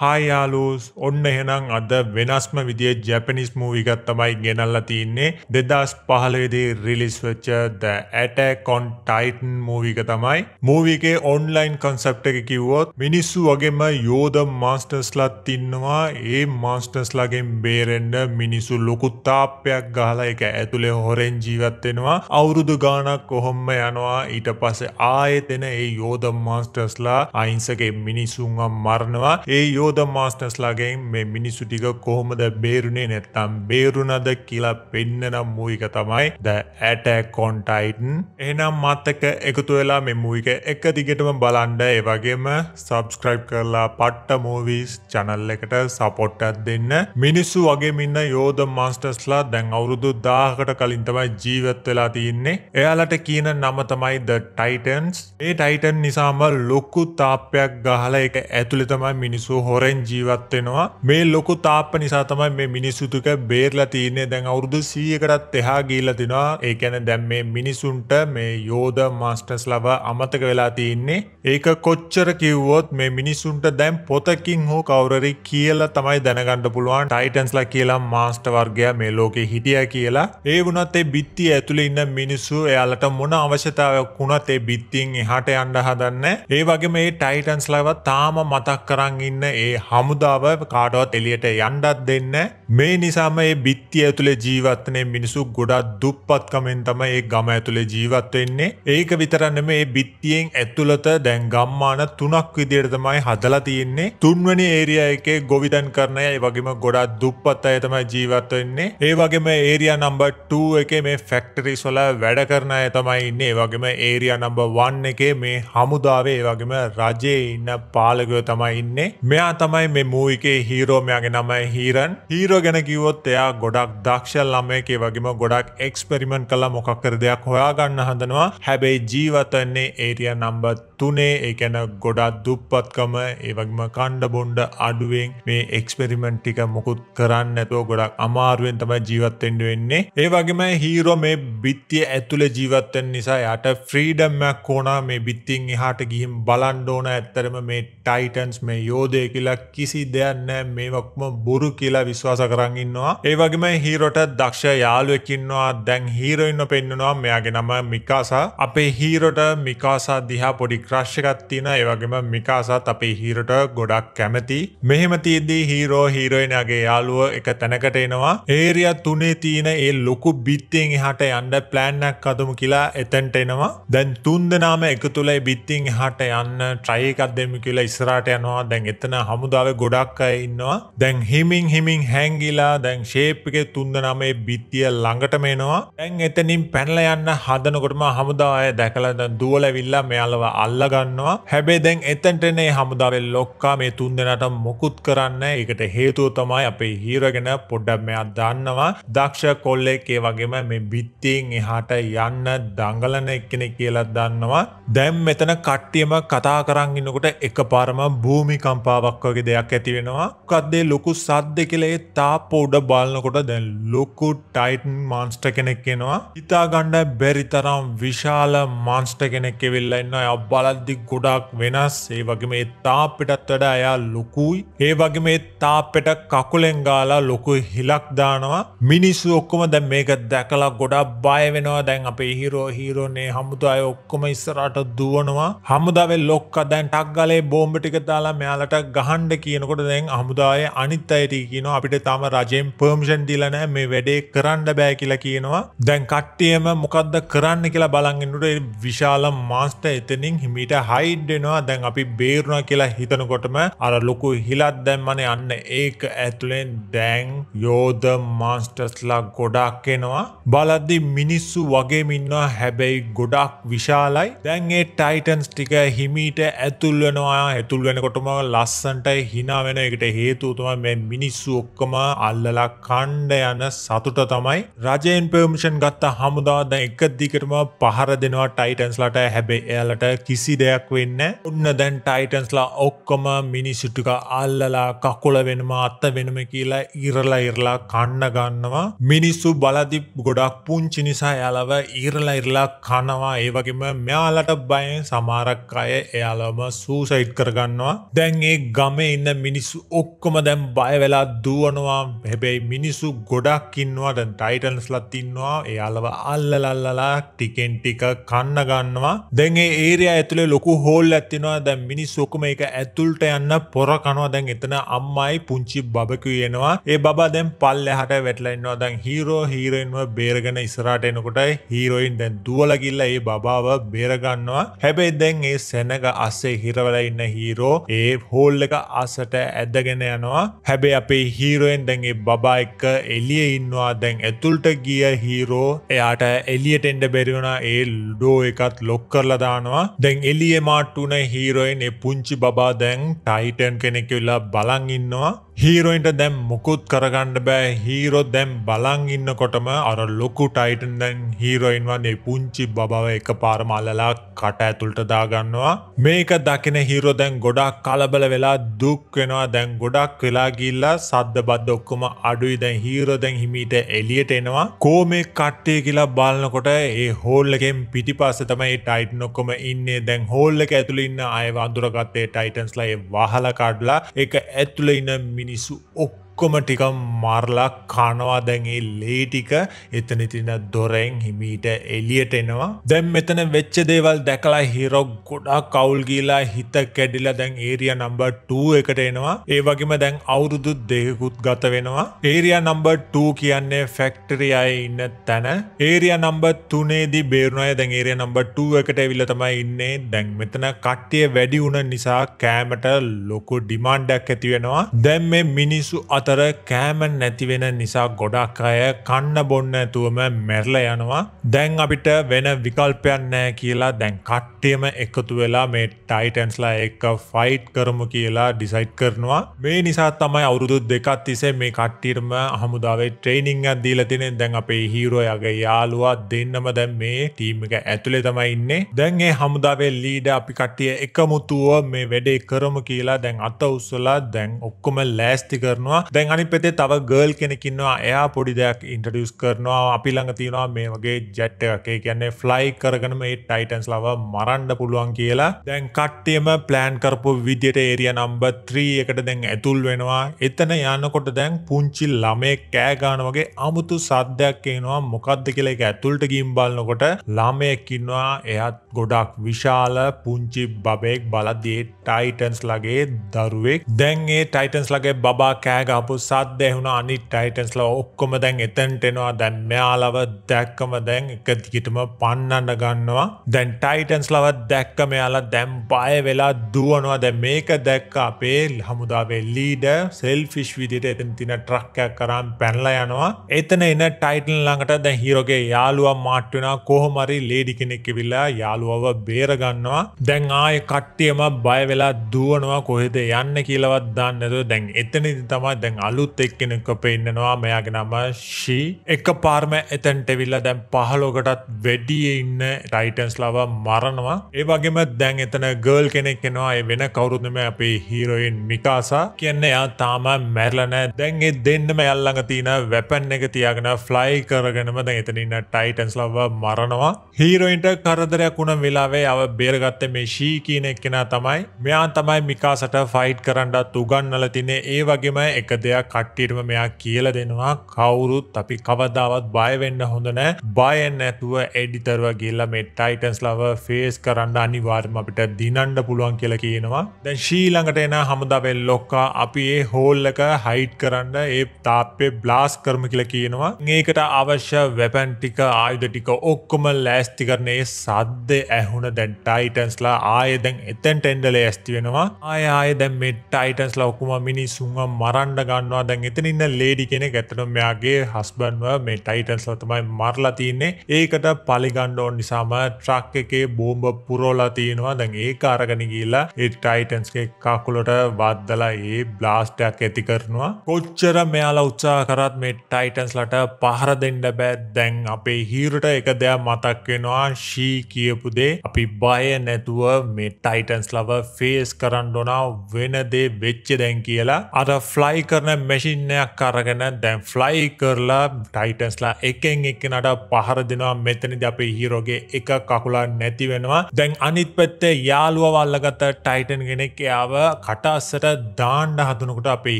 හායාලූස් ඔන්න එහෙනම් අද වෙනස්ම විදිේ ජැපනිස් මූවිගත් තමයි ගෙනල්ල තියන්නේ දෙදස් පහලවෙදී රිලිස්වච්ච ද ඇට කොන් ටයිටන් මූවික තමයි මූවිකේ ඔන්ලයින් කන්සප්ට එක කිව්වොත් මිනිස්සු වගේම යෝධ මාස්ටර්ස්ලත් තින්නවා ඒ මාස්ටර්ස්ලගෙන් බේරෙන්ඩ මිනිසු ලොකුත්තාපයක් ගහලා එක ඇතුළේ හොරෙන් ජීවත්වෙනවා අවුරුදු ගානක් කොහොම්ම යනවා ඊට පස්සේ ආයෙතෙන ඒ යෝධ මාස්ටර්ස්ලා අයින්සගේ මිනිසුන්ව මරණවා ඒ යෝ යෝධ මාස්ටස්ලාගෙන් මේ මිනිස්සු ටික කොහොමද බේරුණේ නැත්තම් බේරුණද කියලා පෙන්නනම් මූයික තමයි ද ඇට කොන්ටයිටන් එහනම් මත්තක එකතු වෙලා මෙ මූයික එක දිගටම බලන්ඩ ඒවගේම සබස්ක්‍රයිබ් කරලා පට්ට මූවිස් චනල් එකට සපොට්ටත් දෙන්න මිනිස්සු වගේ මින්න යෝධ මාස්ටස්ලා දැන් අවුරුදු දාහකට කලින් තමයි ජීවත් වෙලා තියන්නේ එයාලට කියන නම තමයි ද ටයිටන්ස් ඒ ටයිටන් නිසාම ලොක්කු තාප්පයක් ගහලා එක ඇතුළෙ තමයි මිනිස්සු හො හොරෙන් ජීවත් වෙනවා මේ ලොකු තාප්ප නිසා තමයි මේ මිනිස්සුතුක බේරලා තියන්නේ දැන් අවුරුදු 100කටත් එහා ගිහිල්ලා තිනවා ඒ කියන්නේ දැන් මේ මිනිසුන්ට මේ යෝධ මාස්ටර්ස් ලව අමතක වෙලා තින්නේ ඒක කොච්චර කිව්වොත් මේ මිනිසුන්ට දැන් පොතකින් හෝ කවුරරි කියලා තමයි දැනගන්න පුළුවන් ටයිටන්ස්ලා කියලා මාස්ටර් වර්ගය මේ ලෝකේ හිටියා කියලා ඒ වුණත් ඒ බිත්තිය ඇතුලේ ඉන්න මිනිස්සු එයාලට මොන අවශ්‍යතාවයක් වුණත් ඒ බිත්තියෙන් එහාට යන්න හදන්නේ ඒ වගේම මේ ටයිටන්ස්ලාව තාම මතක් කරන් ඉන්න ඒ ඒ හමුදාව කාටවත් එලියට යන්ඩත් දෙන්න මේ නිසාම ඒ බිත්තිය ඇතුළේ ජීවත්වනය මිනිසු ගොඩක් දුප්පත්කමෙන් තම ඒ ගම ඇතුළේ ජීවත්වවෙන්නේ ඒක විතරන්නම ඒ බිත්තියෙන් ඇතුළත දැන් ගම්මාන තුනක් විදියට තමයි හදලා තියෙන්නේ තුන්වනි ඒරිය එක ගොවිතන් කරනය ඒ වගේම ගොඩක් දුප්පත් අය තමයි ජීවත්වවෙන්නේ ඒ වගේම ඒරියා නම්බර් 2 එක මේ ෆැක්ටරි සොල වැඩ කරන අය තමයි ඉන්න ඒ වගේම ඒරියා නම්බ 1 එක මේ හමුදාවේ ඒ වගේම රජයේ ඉන්න පාලකයෝ තමයි ඉන්නේ මෙයා තමයි මේ මූවිකේ හීරෝ මෙයාගේ නමයි හීරන් හීරෝ ගැන කිවොත් එයා ගොඩක් දක්ෂ ළමයකේ වගේම ගොඩක් එක්ස්පෙරිමෙන්ට් කළා මොකක්කර දෙයක් හොයාගන්න හඳනවා හැබැයි ජීවතන්නේ ඒරිය නම්බර් තුනේ ඒකැන ගොඩක් දුප්පත්කම ඒවගේම කණ්ඩ බොන්්ඩ අඩුවෙන් මේ එක්ස්පෙරිමෙන්ට් ටික මුකුත් කරන්න ඇතෝ ගොඩක් අමාරුවෙන් තමයි ජීවත්තෙන්ඩ වෙන්නේ ඒ වගේම හීරෝ මේ බිත්තිය ඇතුළ ජීවත්තෙන් නිසා යට ෆ්‍රීඩම්මයක් ඕෝනා මේ බිත්තිං එහාට ගිහිම් බලන්ඩෝන ඇත්තරම මේ ටයිටන්ස් මේ යෝදය කියලා කියලා කිසි දෙයක් නෑ මේ ඔක්ම බොරු කියලා විශ්වාස කරන් ඉන්නවා ඒ වගේම හීරොට දක්ෂ යාළුවෙකින්නවා දැන් හීරොයින්න පෙන්න්නනවා මෙයාගේ නම මිකාසා අපේ හීරොට මිකාසා දිහා පොඩි ක්‍රශ්කත් තින ඒවගේම මිකාසාත් අපේ හීරොට ගොඩක් කැමති මෙහෙම තියද්දී හීරෝ හීරෝයිනගේ යාළුව එක තැනකට එනවා ඒරිය තුනේ තියෙන ඒ ලොකු බිත්තිෙන් හට යන්ඩ ප්ලෑන්නක් අතුමු කියලා එතැන්ට එනවා දැන් තුන්දනාම එක තුළයි බිත්තිං හට යන්න ට්‍රයකත් දෙම කියලා ඉස්රාට යනවා දැන් එතන හම හමුදාව ගොඩක් අය ඉන්නවා දැන් හිමින් හිමින් හැංගිලා දැන් ශේප්ික තුන්ද නමේ බිත්තිය ළඟට මේනවා ඇැන් එතනින් පැනල යන්න හදනකොටම හමුදාය දැකලද දුවලවිල්ලා මෙයාලව අල්ලගන්නවා හැබේ දැන් එතැන්ටනේ හමුදාවල් ලොක්කා මේ තුන් දෙනට මොකුත් කරන්න එකට හේතුව තමයි අපේ හීරගෙන පොඩ්ඩක් මෙයා දන්නවා දක්ෂ කොල්ලෙක්කේ වගේම මේ බිත්තියෙන් එහාට යන්න දඟලන එක්කෙනෙ කියලත් දන්නවා දැම් මෙතන කට්ටියම කතා කරංගන්නකොට එක පාරම භූමිකම්පාවක් තාප්පයක් වගේ දෙයක් ඇතිවෙනවා කද්දේ ලොකු සද්ද කෙලේ තාප පෝඩ බලනකොට දැන් ලොකු ටයිටන් මාන්ස්ට කෙනෙක් කෙනවා ඉතා ගණ්ඩ බැරි තරම් විශාල මාන්ස්ට කෙනෙක් කෙවෙල්ලන්න අය බලද්දි ගොඩක් වෙනස් ඒ වගේ මේ තාප්පිටත් වඩ අයා ලොකුයි ඒ වගේ මේ තාප්පෙට කකුලෙන් ගාලා ලොකු හිලක් දානවා මිනිස්සු ඔක්කොම දැ මේක දැකලා ගොඩක් බය වෙනවා දැන් අපේ හිරෝ හීරෝනේ හමුදු අය ඔක්කොම ඉස්සරට දුවනවා හමුදාවේ ලොක්ක දැන් ටක් ගලේ බෝම්බටික දාලා මෙයාලට ගහ අහන්ඩ කියනකොට දැන් හමුදාය අනිත් අයට කියන අපිට තම රජයෙන් පර්මිෂන් දිලනෑ මේ වැඩේ කරන්න බෑ කියලා කියනවා දැන් කට්ටියම මොකක්ද කරන්න කියලා බලගෙන්ට විශාල මාස්ට එතනින් හිමිට හයිඩ්ඩෙනවා දැන් අපි බේරුණ කියලා හිතනකොටම අර ලොකු හිලත් දැම්මන අන්න ඒක ඇතුළෙන් දැන් යෝධ මාස්ටස්ලා ගොඩක් එනවා බලද්දි මිනිස්සු වගේමින්වා හැබැයි ගොඩක් විශාලයි දැන්ඒ ටයිටන්ස් ටික හිමීට ඇතුල්වනවා ඇතුල්වෙනකොටම ලස්සන මිනිස්සන්ටයි හිනාවෙන එකට හේතුව තමයි මේ මිනිස්සු ඔක්කොම අල්ලලා කණ්ඩ යන සතුට තමයි රජයෙන් පර්මිෂන් ගත්ත හමුදාවද එක දිකටම පහර දෙනවා ටයිටන්ස්ලට හැබේ එයාලට කිසි දෙයක් වෙන්න ඔන්න දැන් ටයිටන්ස්ලා ඔක්කොම මිනිස්සුටික අල්ලලා කකුල වෙනම අත්ත වෙනම කියලා ඉරලා ඉරලා කන්න ගන්නවා මිනිස්සු බලදි ගොඩක් පුංචි නිසා යාලව ඉරලා ඉරලා කනවා ඒවගේම මෙයාලට බයෙන් සමාරක් අය එයාලම සූසයිට් කරගන්නවා දැන් ඒ ගා ගමේ ඉන්න මිනිස්සු ඔක්කොම දැම් බය වෙලා දුවනවා හැබැයි මිනිස්සු ගොඩක් ඉන්නවාට ටයිටන්ස් ලත්තින්නවා එයාලව අල්ලලල්ලලා ටිකෙන් ටික කන්න ගන්නවා දැන්ගේ ඒරයා ඇතුළේ ලොකු හෝල් ඇතිනවා දැන් මිනිස්සොකම එක ඇතුල්ට යන්න පොර කනවා දැන් එතන අම්මයි පුංචි බබකියෙනවා ඒ බා දැන් පල්ල හට වැටලයින්නවා දැන් හීරෝ හීරෙන්ව බේරගෙන ඉස්රාට එනකොට හීරෝයින් දැන් දුවලකිල්ල ඒ බාව බේරගන්නවා හැබැයි දැන් ඒ සැනක අස්සේ හිරවල ඉන්න හීරෝ ඒ හෝල් එක අසට ඇදගෙන යනවා හැබේ අපේ හීරෝෙන් දැන්ගේ බබා එක්ක එලිය ඉන්නවා දැන් ඇතුල්ට ගිය හීරෝ එයාට එලියට එන්ඩ බැරිවුණ ඒ ඩෝ එකත් ලොක් කරලදානවා දැන් එලිය මාට්ටුන හීරෝයින් එ පුංචි බා දැන් ටයිටන් කෙනෙක් වෙල්ලා බලං ඉන්නවා හීරෝයින්ට දැම් මොකුත් කරගණ්ඩ බෑ හීරෝ දැම් බලං ඉන්නකොටම අර ලොකු ටයිටන් දැන් හීරෝයින්වන්නේ පුංචි බව එක පාරමල්ලලා කට ඇතුළට දාගන්නවා මේක දකින හීරෝ දැන් ගොඩක් කලබල වෙලා දුක් වෙනවා දැන් ගොඩක් වෙලාගිල්ලා සද්ධ බද්ධ ඔක්කොම අඩුයි දැන් හීරෝ දැන් හිමීට එලියට එනවා කෝමේ කට්ටේ කියලා බලනකොට ඒ හෝල්ලකෙන් පිටි පස්ස තමයි ටයිට් නොක්කොම ඉන්නේ දැන් හෝල්ලක ඇතුළ ඉන්න අය වන්දුරගත්තේ ටයිටන්ස්ලයි වහල කඩ්ලා එක ඇතුළ ඉන්න මිනි nisso O. ඔක්කොම ටික මරලා කානවා දැන්ගේ ලේටික එතන තින දොරෙන් හිමීට එලියට එනවා දැම් මෙතන වෙච්ච දේවල් දැකලා හිරෝ ගොඩා කවුල්ගීලා හිත කැඩිලා දැන් ඒරිය නම්බර් 2 එකට එනවා ඒ වගේම දැන් අවුරුදු දෙකුත් ගත වෙනවා ඒරිය නම්බර් 2 කියන්නේ ෆැක්ටරි අය ඉන්න තැන ඒරිය නම්බර් 3 දී බේරුණා දැන් ඒරිය නම්බර් 2 එකට ඇවිල්ලා තමයි ඉන්නේ දැන් මෙතන කට්ටිය වැඩි වුණ නිසා කෑමට ලොකු ඩිමාන්ඩ් එකක් ඇති වෙනවා දැන් මේ මිනිස්සු අත අතර කෑම නැතිවෙන නිසා ගොඩක් අය කන්න බොන්න ඇතුවම මැරල යනවා දැන් අපිට වෙන විකල්පයක් නෑ කියලා දැන් කට්ටියම එකතු වෙලා මේ ටයිටන්ස්ලා එක්ක ෆයිට් කරමු කියලා ඩිසයිට් කරනවා මේ නිසා තමයි අවුරුදු දෙකත් තිසේ මේ කට්ටිටම හමුදාවේ ට්‍රේනිං අදීල තිනෙ දැන් අපේ හීරෝයගේ යාලුවා දෙන්නම දැන් මේ ටීම එක ඇතුළේ තමයි ඉන්නේ දැන් ඒ හමුදාවේ ලීඩ අපි කට්ටිය එකමුතුව මේ වැඩේ කරමු කියලා දැන් අත උස්සලා දැන් ඔක්කොම ලෑස්ති කරනවා දැන් අනි පෙතේ තව ගර්ල් කෙනෙකින්නවා එයා පොඩි දෙයක් ඉන්ටඩියස් කරනවා අපි ළඟ තියෙනවා මේ වගේ ජැට්ට එකේ කියන්නේ ෆ්ලයි කරගන මේ ටයිටන්ස් ලව මරන්ඩ පුළුවන් කියලා දැන් කට්ටියම ප්ලෑන් කරපු විදියට ඒරිය නම්බ ත්‍රී එකට දැන් ඇතුල් වෙනවා එතන යන්නකොට දැන් පුංචි ළමේ කෑගාන වගේ අමුතු සද්ධයක් එනවා මොකක්ද කියලා එක ඇතුල්ට ගිම් බලනකොට ළමයකින්වා එයත් ගොඩක් විශාල පුංචි බබෙක් බලදේ ටයිටන්ස් ලගේ දරුවෙක් දැන් ඒ ටයිටන්ස් ලගේ බා කෑගා ආපු සත් දෙහුණ අනි ටයිටන්ස්ලා ඔක්කොම දැන් එතැන්ටෙනවා දැන් මෙයාලව දැක්කම දැන් එක දිගිටම පන්නන්න ගන්නවා දැන් ටයිටන්ස් ලවත් දැක්ක මෙයාලා දැම් බය වෙලා දුවනවා දැ මේක දැක්ක අපේ හමුදාවේ ලීඩ සෙල්ෆිෂ් විදිට එතන තින ට්‍රක්කයක් කරම් පැනල යනවා එතන එන ටයිටන් ළඟට දැ හිරෝගේ යාළුවම් මාට්ටුනා කොහොමරි ලේඩි කෙනෙක්ක විල්ලා යාළුවව බේරගන්නවා දැන් ආය කට්ටියම බයවෙලා දුවනවා කොහෙද යන්න කියලවත් දන්නද දැන් එතනදි තමා දැන් දැන් අලුත් එක්කෙනෙක් අප ඉන්නවා මෙයාගේ නම ශී එක පාර්ම එතැන්ටෙවිල්ල දැන් පහලෝකටත් වැඩිය ඉන්න ටයිටන්ස් ලව මරනවා ඒ වගේම දැන් එතන ගර්ල් කෙනෙක් එෙනවා වෙන කවරුත්ම අපේ හීරෝයින් මිකාසා කියන්න එයා තාම මැරලනෑ දැන්ගේ දෙන්නම යල්ලඟ තියන වැපැන් එක තියාගෙන ෆ්ලයි කරගෙනම දැ එතනන්න ටයිටන්ස් ලව මරනවා හීරෝයින්ට කරදරයක් වුණ වෙලාවේ අව බේරගත්ත මේ ශී කියනෙක් කෙන තමයි මෙයා තමයි මිකාසට ෆයිට් කරන්නත් උගන්නල තිනේ ඒ වගේම එක දෙයක් කට්ටියටම මෙයා කියල දෙනවා කවුරුත් අපි කවදාවත් බයවෙන්න හොඳ නෑ බයෙන් ඇතුව එඩිතරව ගිල්ල මේ ටයිටන්ස් ලව ෆේස් කරන්න අනිවාර්ම අපිට දිනන්ඩ පුළුවන් කියල කියනවා දැන් ශීලඟට එන හමුදවෙල් ලොක්කා අපි ඒ හෝල්ලක හයිට් කරන්න ඒ තාප්පේ බ්ලාස් කරම කියල කියනවා ඒකට අවශ්‍ය වැපැන් ටික ආයුධ ටික ඔක්කොම ලෑස්ති කරනේ සද්ද ඇහුන දැන් ටයිටන්ස්ලා ආය දැන් එතැන්ට එන්ඩල ඇස්ති වෙනවා ආය ආය දැන් මෙ ටයිටන්ස්ලා ඔක්කුම මිනිසුන්ව මරන්ඩ ගන්නවා දැන් එතනින්න ලේඩි කෙනෙ ඇතනම් මෙයාගේ හස්බන්ව මේ ටයිටන්ස් ලතමයි මරලා තියන්නේ ඒකට පලිගණ්ඩෝන් නිසාම ට්‍රක් එකේ බෝම්බ පුරෝලා තියෙනවා දැන් ඒ අරගෙන ගිල්ලා ඒ ටයිටන්ස්ගේ කකුලට වද්දලා ඒ බ්ලාස්ටයක් ඇති කරනවා කොච්චර මෙයාලා උත්සා කරත් මේ ටයිටන්ස් ලට පහර දෙන්න බෑ දැන් අපේ හීරට එක දෙයක් මතක්වෙනවා ශී කියපුදේ අපි බය නැතුව මේ ටයිටන්ස් ලව ෆේස් කරන්නඩොනා වෙනදේ වෙච්ච දැන් කියලා අර ෆ්ලයික කරන මැසිින්නයක් අරගෙන දැන් ෆ්ලයි කරලා ටයිටන්ස්ලා එකෙන් එකනට පහර දෙනවා මෙතනද අපේ හිරෝගේ එක කකුලා නැති වෙනවා දැන් අනිත් පැත්තේ යාළුවවල්ලගත ටයිටන් ගෙනෙක් යාව කටස්සට දාණ්ඩ හදනකට අපේ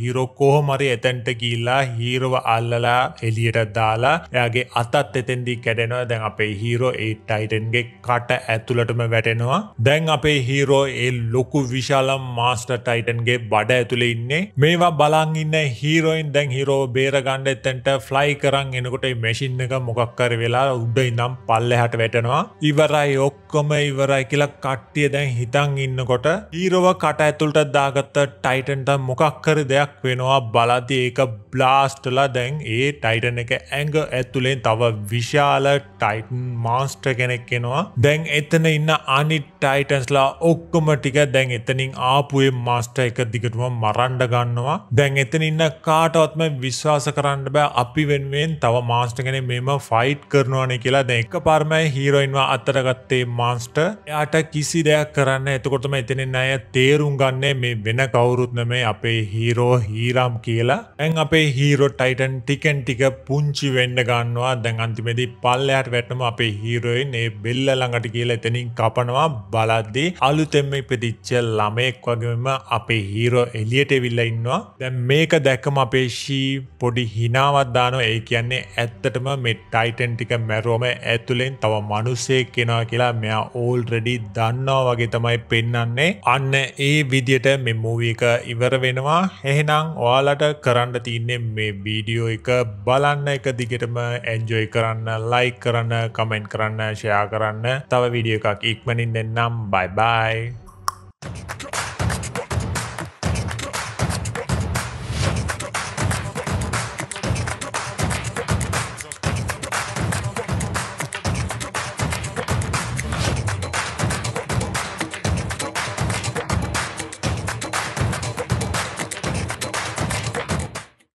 හිරෝ කොහොමරි එතැන්ට කියල්ලා හීරව අල්ලලා එලියට දාලා එයාගේ අතත් එතෙන්දී කැඩෙනවා දැන් අපේ හීරෝ ඒ ටයිටන්ගේ කට ඇතුළටම වැටෙනවා දැන් අපේ හීරෝ ඒ ලොකු විශාලම් මාස්ට ටයිටන්ගේ බඩ ඇතුළ ඉන්නේ මේවා බලං ඉන්න හීරෝයින් දැන් හිරෝ බේරගණ්ඩ එතැන්ට ෆ්ලයි කරන්න එනකොට මැසින් එක මොකක්කර වෙලා උඩයි නම් පල්ල හට වැටනවා ඉවරයි ඔක්කොම ඉවරයි කියලා කට්ටිය දැන් හිතන් ඉන්නකොට ඊරෝව කට ඇතුළට දාගත්ත ටයිටන්ට මොකක්කර දෙයක් වෙනවා බලති ඒක බ්ලාස්ටලා දැන් ඒ ටයිටන එක ඇඟ ඇතුළෙන් තව විශාල ටයිටන් මාස්ට්‍ර කෙනෙක් එෙනවා දැන් එතන ඉන්න අනි ටයිටන්ස්ලා ඔක්කොම ටික දැන් එතනින් ආපුේ මාස්ට එක දිගටුව මරන්ඩ ගන්නවා දැන් එත මෙතන ඉන්න කාටවත්ම විශ්වාස කරන්න බෑ අපි වෙනුවෙන් තව මාස්ට කෙන මෙම ෆයිට් කරනවාන කියලා ද එක පාර්මය හීරෝයින්වා අත්තරගත්තේ මාන්ස්ට යාට කිසි දෙයක් කරන්න එතකොටම එතනෙන් අය තේරුම් ගන්නේ මේ වෙන කවුරුත්න මේ අපේ හීරෝ හීරම් කියලා ඇන් අපේ හීරෝ ටයිටන් ටිකෙන් ටික පුංචි වෙන්න ගන්නවා දැන් අන්තිමෙදී පල්ලයාට වැටම අපේ හීරෝයින් ඒ බෙල්ල ළඟට කියලා එතනින් කපනවා බලද්දී අලුතෙම ඉපදිච්ච ළමයෙක් වගේම අපේ හීරෝ එලියට විල්ල ඉන්නවා දැන් මේ මේක දැක්කම අපේශී පොඩි හිනාවත් දානො ඒ කියන්නේ ඇත්තටම මෙ ටයිටන් ටික මැරෝම ඇතුළෙන් තව මනුස්සේ කෙනා කියලා මෙයා ඕල් රෙඩි දන්නවා වගේ තමයි පෙන්නන්නේ අන්න ඒ විදියට මෙමූවක ඉවර වෙනවා එහෙනම් ඔයාලට කරන්න තින්නේ මේ වීඩියෝ එක බලන්න එක දිගටම ඇන්ජොයි කරන්න ලයි කරන්න කමෙන්ට් කරන්න ෂයා කරන්න තව විඩිය එකක් ඉක්මනින් දෙන්නම් බයිබයි